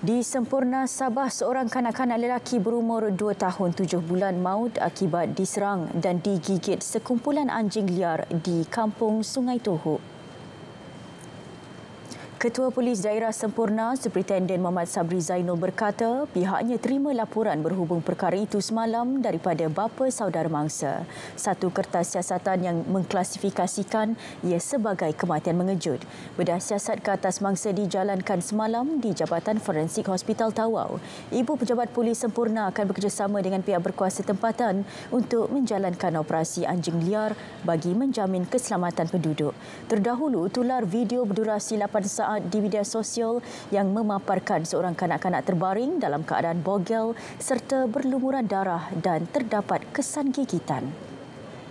Di Sempurna Sabah, seorang kanak-kanak lelaki berumur 2 tahun 7 bulan maut akibat diserang dan digigit sekumpulan anjing liar di kampung Sungai Tohuk. Ketua Polis Daerah Sempurna Superintendent Muhammad Sabri Zainul berkata pihaknya terima laporan berhubung perkara itu semalam daripada bapa saudara mangsa. Satu kertas siasatan yang mengklasifikasikan ia sebagai kematian mengejut. Bedah siasat ke atas mangsa dijalankan semalam di Jabatan Forensik Hospital Tawau. Ibu pejabat polis sempurna akan bekerjasama dengan pihak berkuasa tempatan untuk menjalankan operasi anjing liar bagi menjamin keselamatan penduduk. Terdahulu, tular video berdurasi 8 saat saat uh, di media sosial yang memaparkan seorang kanak-kanak terbaring dalam keadaan bogel serta berlumuran darah dan terdapat kesan gigitan.